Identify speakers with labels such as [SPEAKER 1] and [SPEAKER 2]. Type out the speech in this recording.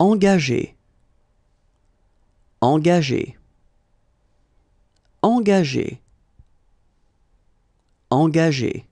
[SPEAKER 1] Engagé, engagé, engagé, engagé.